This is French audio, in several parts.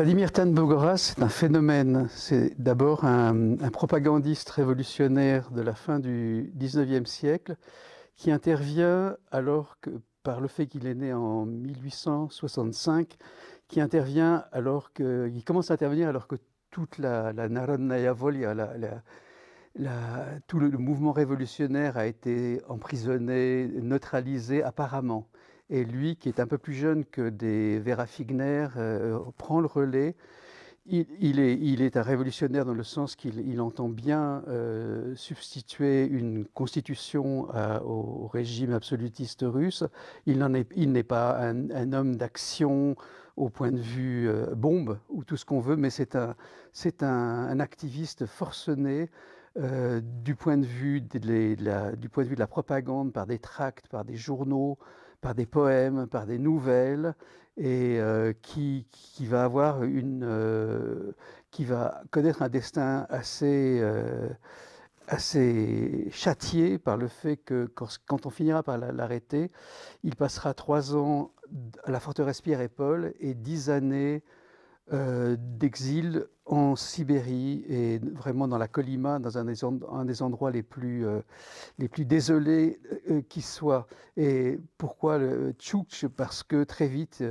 Vladimir Bogoras c'est un phénomène. C'est d'abord un, propagandiste révolutionnaire de la fin du 19e siècle qui intervient alors que, par le fait qu'il est né en 1865, qui intervient alors que, il commence à intervenir alors que toute la, Narodnaya Volia, tout le mouvement révolutionnaire a été emprisonné, neutralisé apparemment. Et lui, qui est un peu plus jeune que des Vera Figner, euh, prend le relais. Il, est, un révolutionnaire dans le sens qu'il entend bien euh, substituer une constitution euh, au régime absolutiste russe. Il n'est pas un, homme d'action au point de vue bombe ou tout ce qu'on veut, mais c'est un, activiste forcené du, point de vue du point de vue de la propagande par des tracts, par des journaux par des poèmes, par des nouvelles, et euh, euh, qui, va connaître un destin assez, euh, assez châtié par le fait que quand, quand on finira par l'arrêter, il passera trois ans à la forteresse Pierre et Paul et dix années d'exil en Sibérie et vraiment dans la Colima, dans un des, un des endroits les plus, euh, les plus désolés euh, euh, qui soient. Et pourquoi le tchoukch Parce que très vite,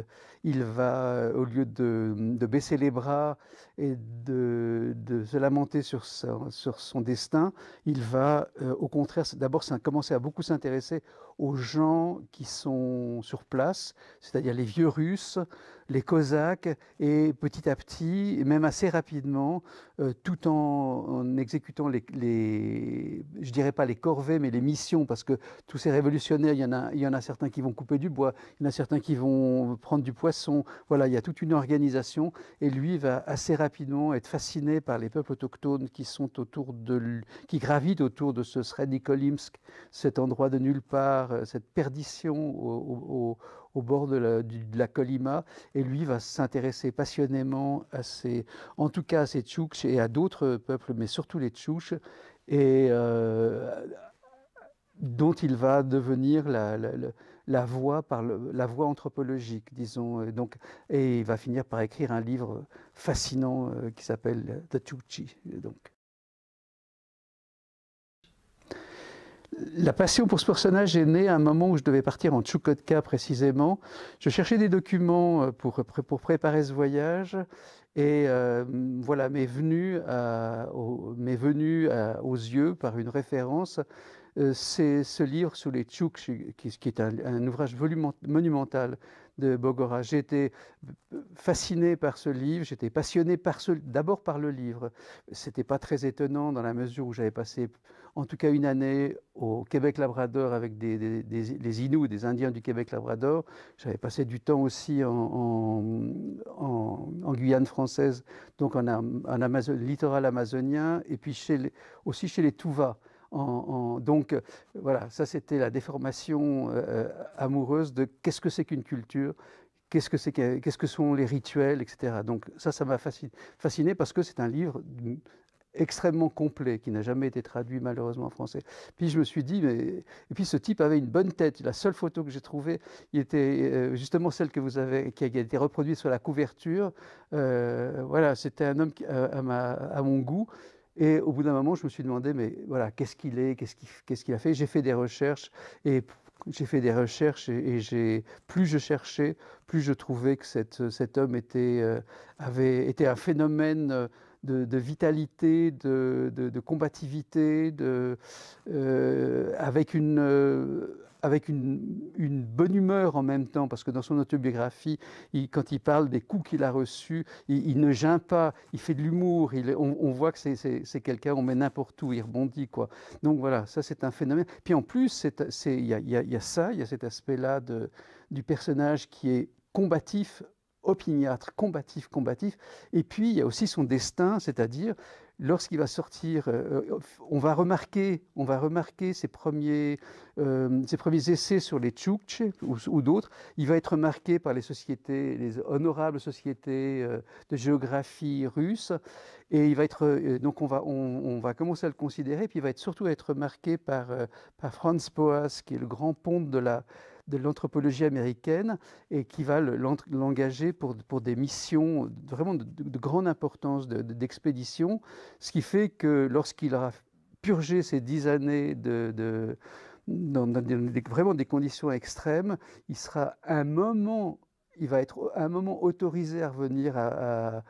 il va, au lieu de, baisser les bras et de, se lamenter sur, son destin, il va, au contraire, d'abord commencer à beaucoup s'intéresser aux gens qui sont sur place, c'est-à-dire les vieux Russes, les Cosaques, et petit à petit, même assez rapidement, euh, tout en, exécutant les, les, je dirais pas les corvées, mais les missions, parce que tous ces révolutionnaires, il y en a, il y en a certains qui vont couper du bois, il y en a certains qui vont prendre du poisson. Voilà, il y a toute une organisation, et lui va assez rapidement être fasciné par les peuples autochtones qui sont autour de, qui gravitent autour de ce Srednikolimsk, cet endroit de nulle part euh, cette perdition au, bord de la, Colima, et lui va s'intéresser passionnément à ces, en tout cas à ces Tchouks et à d'autres peuples, mais surtout les Tchouches, et euh, dont il va devenir la, la, voie par la voix anthropologique, disons. Et donc, et il va finir par écrire un livre fascinant euh, qui s'appelle The Tchouchi. Donc. la passion pour ce personnage est née à un moment où je devais partir en Tchoukotka précisément. Je cherchais des documents euh, euh, pour, préparer ce voyage et euh, voilà, m'est venu, aux yeux par une référence, c'est ce livre sous les Tchouks, qui, est un ouvrage monumental de Bogora. J'étais euh, fasciné par ce livre, j'étais passionné d'abord par le livre. C'était pas très étonnant dans la mesure où j'avais passé en tout cas une année au Québec-Labrador avec des, des, des, des Indiens du Québec-Labrador. J'avais passé du temps aussi en, Guyane française, donc en, littoral amazonien, et puis aussi chez les Touva. En, donc euh, voilà, ça c'était la déformation euh, amoureuse de qu'est-ce que c'est qu'une culture, qu'est-ce que c'est qu'est-ce que sont les rituels, etc. Donc ça, ça m'a fasciné, parce que c'est un livre extrêmement complet qui n'a jamais été traduit malheureusement en français. Puis je me suis dit, mais et puis ce type avait une bonne tête. La seule photo que j'ai trouvée, il était euh, justement celle que vous avez, qui a été reproduite sur la couverture. voilà, c'était un homme à, à mon goût et au bout d'un moment, je me suis demandé, mais voilà, qu'est-ce qu'il est, qu'est-ce qu'il a fait J'ai fait des recherches et j'ai fait des recherches et, et plus je cherchais, plus je trouvais que cette, cet homme était, euh, avait, un phénomène euh, de, vitalité, de, de, combativité, de, euh, avec une, avec une, bonne humeur en même temps, parce que dans son autobiographie, quand il parle des coups qu'il a reçus, il, ne gêne pas, il fait de l'humour, on, on, voit que c'est quelqu'un, on met n'importe où, il rebondit. Quoi. Donc voilà, ça c'est un phénomène. Puis en plus, il y, y a, ça, il y a cet aspect-là du personnage qui est combatif opiniâtre, combatif, combatif. Et puis, il y a aussi son destin, c'est-à-dire lorsqu'il va sortir, euh, euh, on va remarquer, on va remarquer ses premiers, euh, ses premiers essais sur les tchoukche ou, d'autres. Il va être marqué par les sociétés, les honorables sociétés de géographie russe, et il va être donc on va on, va commencer à le considérer. Puis il va être surtout être marqué par Franz Boas, qui est le grand ponte de la de l'anthropologie américaine et qui va l'engager pour, pour des missions vraiment de, grande importance d'expédition, de, ce qui fait que lorsqu'il aura purgé ces dix années de, dans, des, vraiment des conditions extrêmes, il sera un moment, il va être un moment autorisé à revenir à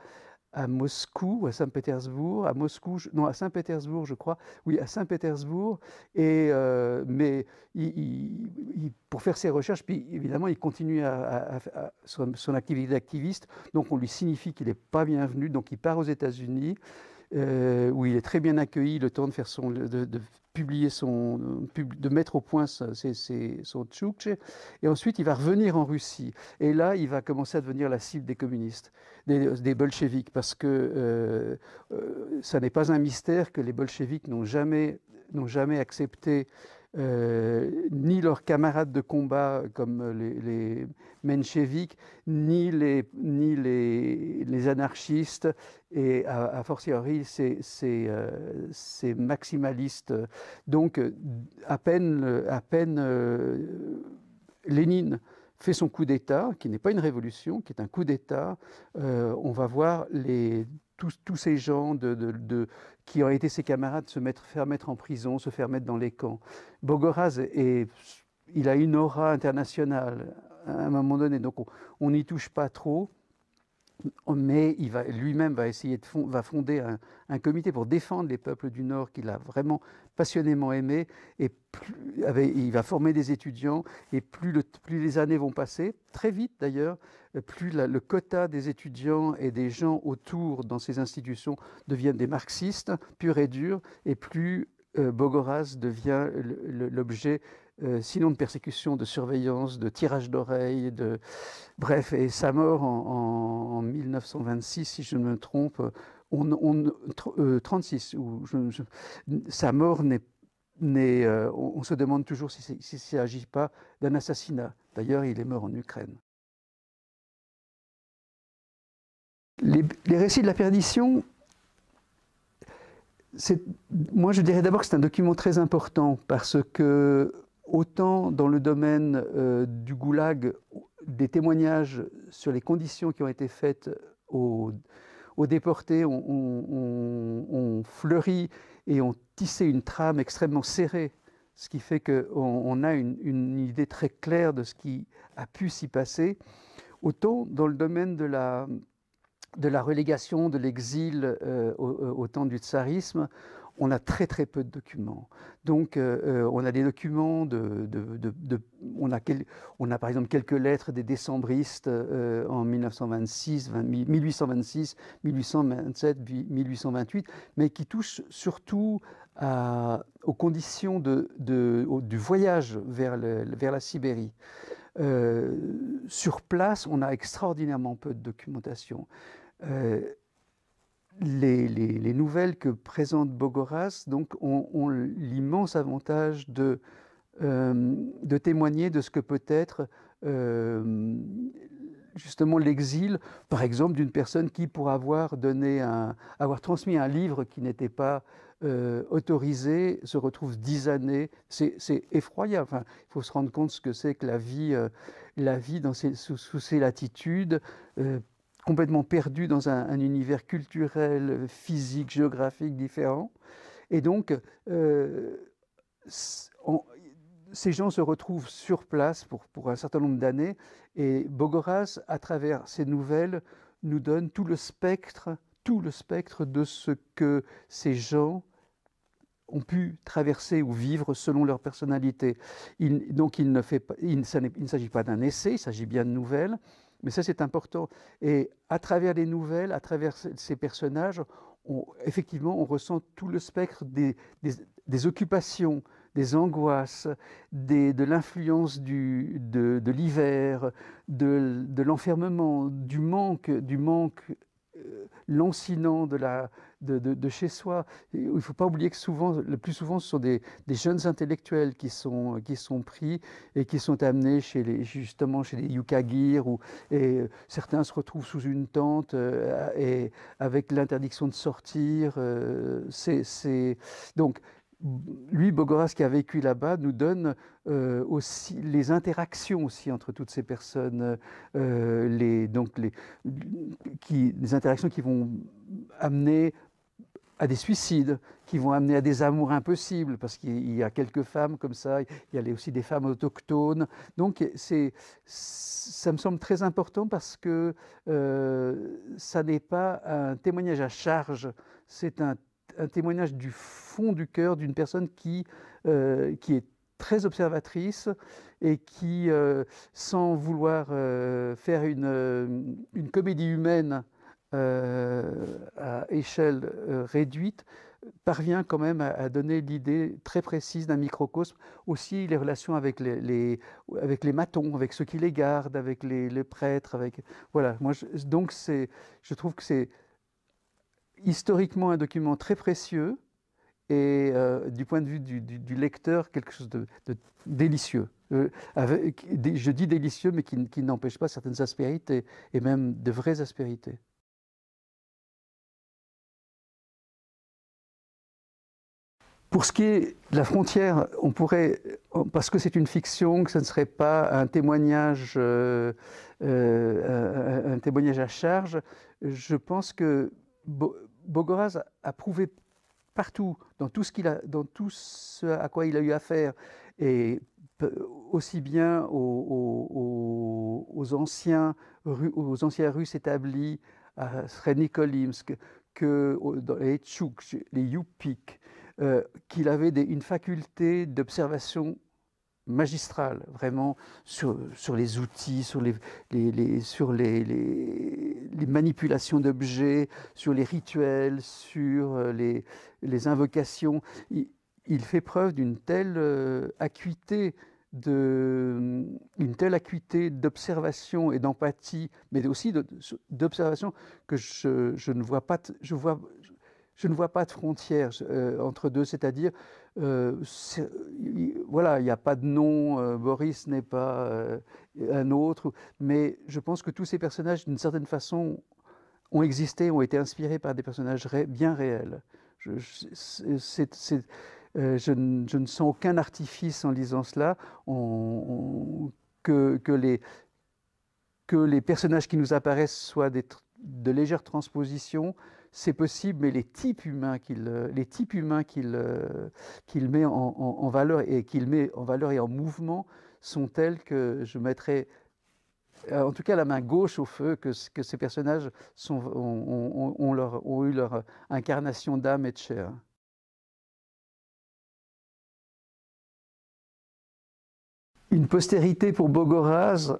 à Moscou, à Saint-Pétersbourg, à Moscou, non, à Saint-Pétersbourg, je crois, oui, à Saint-Pétersbourg, et, euh, mais il, pour faire ses recherches, puis évidemment, il continue à, son, activité d'activiste, donc on lui signifie qu'il n'est pas bienvenu, donc il part aux États-Unis, euh, où il est très bien accueilli, le temps de faire son, de, publier son, de mettre au point ses, son tchoukche, et ensuite il va revenir en Russie. Et là, il va commencer à devenir la cible des communistes, des, des bolcheviques, parce que euh, euh, ça n'est pas un mystère que les bolcheviques n'ont jamais, jamais accepté euh, ni leurs camarades de combat comme les, les ni les, anarchistes, et a, fortiori ces, euh, ces, maximalistes. Donc, à peine, à peine euh, Lénine fait son coup d'État, qui n'est pas une révolution, qui est un coup d'État, on va voir tous, ces gens de, qui auraient été ses camarades se faire mettre en prison, se faire mettre dans les camps. Bogoraz, et il a une aura internationale à un moment donné, donc on n'y touche pas trop mais lui-même va essayer de va fonder un, comité pour défendre les peuples du Nord qu'il a vraiment passionnément aimé et il va former des étudiants et plus, les années vont passer, très vite d'ailleurs, plus le quota des étudiants et des gens autour dans ces institutions deviennent des marxistes purs et durs et plus euh, Bogoraz devient l'objet euh, sinon de persécution, de surveillance, de tirage d'oreille, de... bref, et sa mort en, 1926, si je ne me trompe, on, 36, euh, sa mort n'est euh, on, se demande toujours s'il si, ne s'agit pas d'un assassinat. D'ailleurs, il est mort en Ukraine. les, les récits de la perdition, moi je dirais d'abord que c'est un document très important parce que autant dans le domaine euh, du goulag, des témoignages sur les conditions qui ont été faites aux, déportés ont, fleuri et ont tissé une trame extrêmement serrée, ce qui fait qu'on a une, idée très claire de ce qui a pu s'y passer. Autant dans le domaine de la, relégation, de l'exil euh, au, temps du tsarisme, on a très très peu de documents. Donc euh, euh, on a des documents de, de, on, a par exemple quelques lettres des décembristes euh, en 1926, 1826, 1827, 1828, mais qui touchent surtout aux conditions du voyage vers, la Sibérie. sur place, on a extraordinairement peu de documentation les, nouvelles que présente Bogoras donc, ont, l'immense avantage euh, de, témoigner de ce que peut être euh, justement l'exil, par exemple, d'une personne qui, pour avoir, donné un, avoir transmis un livre qui n'était pas euh, autorisé, se retrouve dix années. C'est effroyable. il faut se rendre compte ce que c'est que la vie, la vie dans ces, sous, sous, ces latitudes complètement perdu dans un, univers culturel, physique, géographique différent. Et donc, euh, ces gens se retrouvent sur place pour, un certain nombre d'années. Et Bogoras, à travers ses nouvelles, nous donne tout le spectre, tout le spectre de ce que ces gens ont pu traverser ou vivre selon leur personnalité. donc, il ne s'agit pas d'un essai, il s'agit bien de nouvelles. Mais ça, c'est important. Et à travers les nouvelles, à travers ces personnages, on, effectivement, on ressent tout le spectre des, occupations, des angoisses, de l'influence de, l'hiver, de, de l'enfermement, du manque, du manque lancinant de, la, de, chez soi. il ne faut pas oublier que souvent, le plus souvent, ce sont des, jeunes intellectuels qui sont, qui sont pris et qui sont amenés chez les, justement chez les yukagir, ou et euh, certains se retrouvent sous une tente euh, et avec l'interdiction de sortir. Euh, c'est, donc, lui, Bogoras, qui a vécu là-bas, nous donne euh, aussi les interactions aussi entre toutes ces personnes, euh, les, donc les, qui, les interactions qui vont amener à des suicides, qui vont amener à des amours impossibles, parce qu'il y a quelques femmes comme ça, il y a aussi des femmes autochtones. Donc c'est, ça me semble très important parce que euh, ça n'est pas un témoignage à charge, c'est un un témoignage du fond du cœur d'une personne qui, euh, qui est très observatrice et qui, euh, sans vouloir euh, faire une, une, comédie humaine à échelle réduite, parvient quand même à, donner l'idée très précise d'un microcosme, aussi les relations avec les, avec les matons, avec ceux qui les gardent, avec les, prêtres, avec voilà. Moi, donc c'est, je trouve que c'est historiquement un document très précieux et euh, du point de vue du, lecteur, quelque chose de, délicieux. Euh, avec, je dis délicieux, mais qui, n'empêche pas certaines aspérités, et même de vraies aspérités. Pour ce qui est de la frontière, on pourrait, parce que c'est une fiction, que ce ne serait pas un témoignage, euh, un témoignage à charge, je pense que Bogoraz a prouvé partout, dans tout, ce qu'il a, dans tout ce à quoi il a eu affaire, et aussi bien aux, anciens, aux anciens Russes établis à Srednikolimsk que dans les Tchouks, les Yupik, euh, qu'il avait une faculté d'observation magistrale, vraiment sur, les outils, sur les, les, sur les les manipulations d'objets, sur les rituels, sur euh, les, invocations. Il, fait preuve d'une telle euh, acuité de, euh, une telle acuité d'observation et d'empathie, mais aussi d'observation que je, ne vois pas, je, vois, je ne vois pas de frontières entre deux, c'est-à-dire voilà, il n'y a pas de nom, euh, Boris n'est pas euh, un autre, mais je pense que tous ces personnages, d'une certaine façon, ont existé, ont été inspirés par des personnages bien réels. Euh, je, ne, sens aucun artifice en lisant cela, que, les, personnages qui nous apparaissent soient de légères transpositions, c'est possible, mais les types humains qu'il, les types humains qu'il, euh, met en, valeur et qu'il met en valeur et en mouvement sont tels que je mettrais euh, en tout cas la main gauche au feu, que, que ces personnages ont, eu leur incarnation d'âme et de chair. Une postérité pour Bogoraz,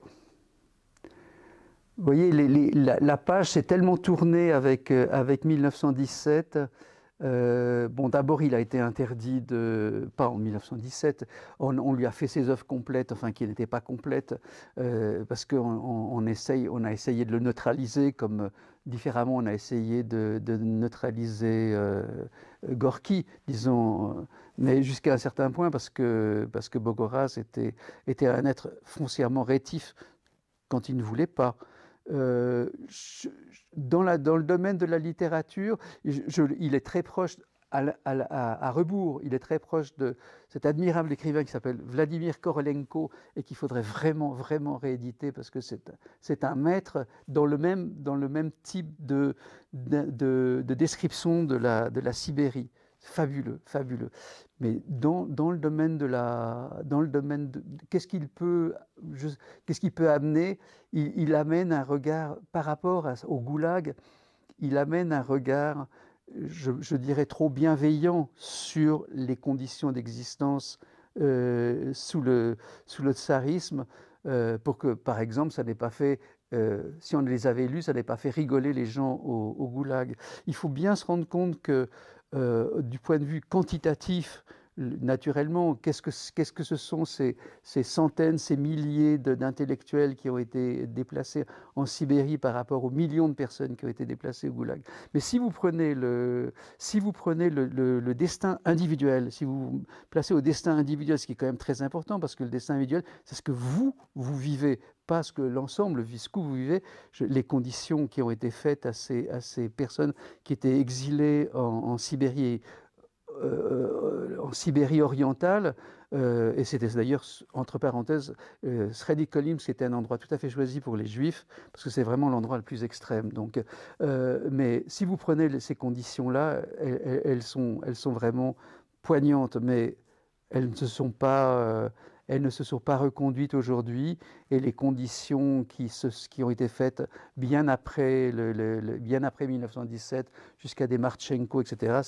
vous voyez, la, page s'est tellement tournée avec, euh, avec 1917. Euh, bon, d'abord, il a été interdit de. Pas en 1917, on, lui a fait ses œuvres complètes, enfin qui n'étaient pas complètes, euh, parce qu'on on, on a essayé de le neutraliser, comme différemment on a essayé de, neutraliser Gorky, disons, mais jusqu'à un certain point, parce que, parce que Bogoras était, était un être foncièrement rétif quand il ne voulait pas. Euh, dans, le domaine de la littérature, il est très proche, à, rebours, il est très proche de cet admirable écrivain qui s'appelle Vladimir Korolenko et qu'il faudrait vraiment, vraiment rééditer parce que c'est un maître dans le même, dans le même type de, de description de la, de la Sibérie fabuleux, fabuleux. Mais dans, le domaine de la, dans le domaine de, qu'est-ce qu'il peut, qu'est-ce qu'il peut amener il, amène un regard par rapport au goulag. Il amène un regard, je, dirais trop bienveillant sur les conditions d'existence euh, sous le sous le tsarisme, euh, pour que, par exemple, ça n'ait pas fait euh, si on les avait lus, ça n'ait pas fait rigoler les gens au, au, goulag. Il faut bien se rendre compte que euh, du point de vue quantitatif naturellement, qu'est-ce que, ce que ce sont ces, centaines, ces milliers d'intellectuels qui ont été déplacés en Sibérie par rapport aux millions de personnes qui ont été déplacées au Goulag Mais si vous prenez le, si vous prenez le, destin individuel, si vous vous placez au destin individuel, ce qui est quand même très important, parce que le destin individuel, c'est ce que vous, vous vivez, pas ce que l'ensemble vit, ce que vous vivez, les conditions qui ont été faites à ces, à ces personnes qui étaient exilées en, en Sibérie euh, en Sibérie orientale, euh, et c'était d'ailleurs, entre parenthèses, euh, Sredikolim, c'était un endroit tout à fait choisi pour les Juifs, parce que c'est vraiment l'endroit le plus extrême. Donc, euh, mais si vous prenez ces conditions-là, elles, sont, elles sont vraiment poignantes, mais elles ne se sont pas elles ne se sont pas reconduites aujourd'hui et les conditions qui, ont été faites bien après, bien après 1917 jusqu'à des Marchenko, etc.,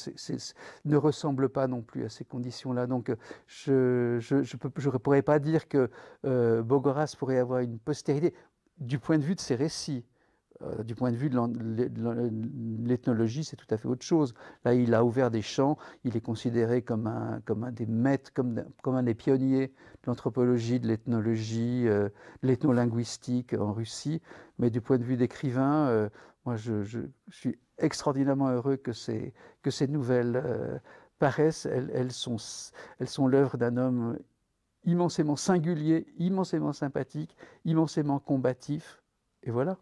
ne ressemblent pas non plus à ces conditions-là. Donc je ne je, pourrais pas dire que euh, Bogoras pourrait avoir une postérité du point de vue de ses récits. Euh, du point de vue de l'ethnologie, c'est tout à fait autre chose. Là, il a ouvert des champs, il est considéré comme un, comme un des maîtres, comme, comme un des pionniers de l'anthropologie, de l'ethnologie, euh, de l'ethnolinguistique en Russie. Mais du point de vue d'écrivain, euh, moi, je, suis extraordinairement heureux que ces, que ces nouvelles paraissent. Elles, sont, elles sont l'œuvre d'un homme immensément singulier, immensément sympathique, immensément combatif. Et voilà.